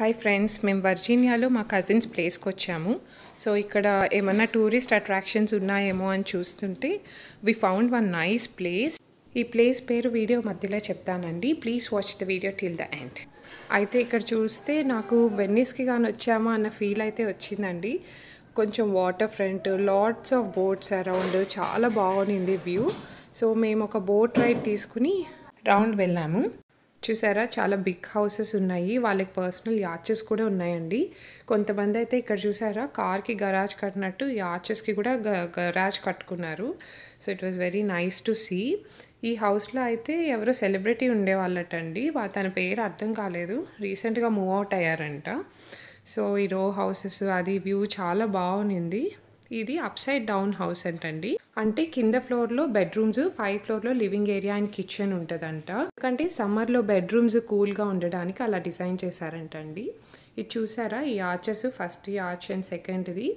Hi friends మేము వర్జీనియాలో మా cousins ప్లేస్కి వచ్చాము సో ఇక్కడ ఏమన్నా టూరిస్ట్ అట్రాక్షన్స్ ఉన్నాయేమో అని చూస్తుంటే we found one nice place ఈ ప్లేస్ పేరు వీడియో మధ్యలో చెప్తానండి please watch the video till the end అయితే ఇక్కడ చూస్తే నాకు వెన్నీస్కి కానీ వచ్చామా అన్న ఫీల్ అయితే వచ్చిందండి కొంచెం waterfront lots of boats around చాలా బాగుంది వ్యూ సో మేము ఒక బోట్ రైడ్ తీసుకుని రౌండ్ వెళ్ళాము చూసారా చాలా బిగ్ హౌసెస్ ఉన్నాయి వాళ్ళకి పర్సనల్ యాచెస్ కూడా ఉన్నాయండి కొంతమంది అయితే ఇక్కడ చూసారా కార్కి గరాజ్ కట్టినట్టు యాచెస్కి కూడా గరాజ్ కట్టుకున్నారు so it was very nice to see ఈ హౌస్లో అయితే ఎవరో సెలబ్రిటీ ఉండేవాళ్ళటండి తన పేరు అర్థం కాలేదు రీసెంట్గా మూవ్ అవుట్ అయ్యారంట సో ఈ రో హౌసెస్ అది వ్యూ చాలా బాగుంది ఇది అప్ సైడ్ డౌన్ హౌస్ అంటండి అంటే కింద ఫ్లోర్లో బెడ్రూమ్స్ పై ఫ్లోర్లో లివింగ్ ఏరియా అండ్ కిచెన్ ఉంటుందంట ఎందుకంటే సమ్మర్లో బెడ్రూమ్స్ కూల్గా ఉండడానికి అలా డిజైన్ చేశారంటండి ఇది చూసారా ఈ ఆర్చెస్ ఫస్ట్ ఈ ఆర్చ్ అండ్ సెకండ్ది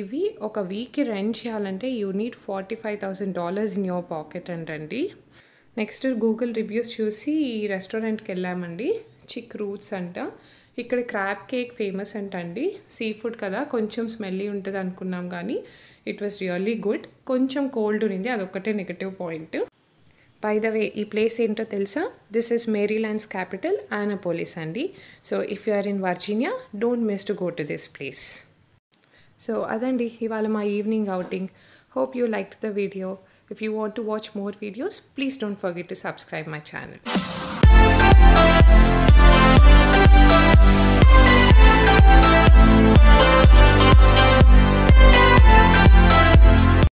ఇవి ఒక వీక్కి రెంట్ చేయాలంటే you forty five thousand dollars in your pocket అంటండి నెక్స్ట్ గూగుల్ రివ్యూస్ చూసి ఈ రెస్టారెంట్కి వెళ్ళామండి చిక్ రూట్స్ అంట ఇక్కడ క్రాప్ కేక్ ఫేమస్ అంటండి సీ ఫుడ్ కదా కొంచెం స్మెల్లీ ఉంటుంది అనుకున్నాం కానీ ఇట్ వాస్ రియల్లీ గుడ్ కొంచెం కోల్డ్ ఉన్నింది అదొక్కటే negative point by the way ఈ ప్లేస్ ఏంటో తెలుసా this is land's capital Annapolis అండి so if you are in Virginia don't miss to go to this place so అదండి ఇవాళ మా evening outing Hope you liked the video. If you want to watch more videos, please don't forget to subscribe my channel.